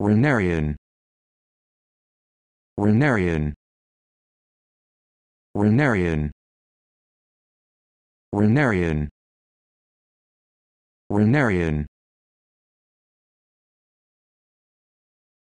Runarian Runarian Runarian Runarian Runarian